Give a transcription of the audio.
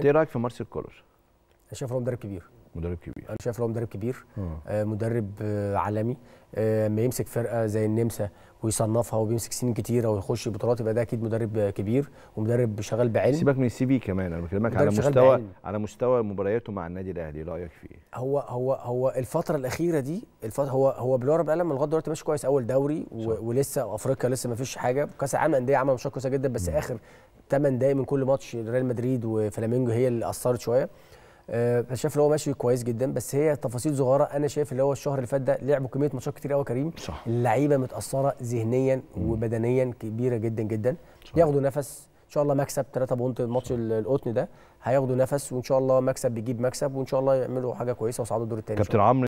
ايه رايك في مارسيل كولر؟ اشوفه مدرب كبير مدرب كبير انا شايف ان هو مدرب كبير آه مدرب آه عالمي لما آه يمسك فرقه زي النمسا ويصنفها وبيمسك سنين كتيره ويخش بطولات يبقى ده اكيد مدرب كبير ومدرب شغال بعلم سيبك من السي في كمان انا بكلمك على مستوى على مستوى مبارياته مع النادي الاهلي رايك فيه ايه؟ هو هو هو الفتره الاخيره دي الفترة هو هو بالورق بقلم لغايه دلوقتي ماشي كويس اول دوري ولسه افريقيا لسه ما فيش حاجه كاس العالم الانديه عمل مشاكل كويسه جدا بس م. اخر 8 دقايق من كل ماتش ريال مدريد وفلامينجو هي اللي اثرت شويه آه، انا شايف ان هو ماشي كويس جدا بس هي تفاصيل صغيره انا شايف اللي هو الشهر اللي فات ده لعبوا كميه ماتشات كتير قوي كريم صح اللعيبه متاثره ذهنيا وبدنيا كبيره جدا جدا صح. ياخدوا نفس ان شاء الله مكسب 3 بونت الماتش القطن ده هياخدوا نفس وان شاء الله مكسب بيجيب مكسب وان شاء الله يعملوا حاجه كويسه ويصعدوا الدور الثاني كابتن عمرو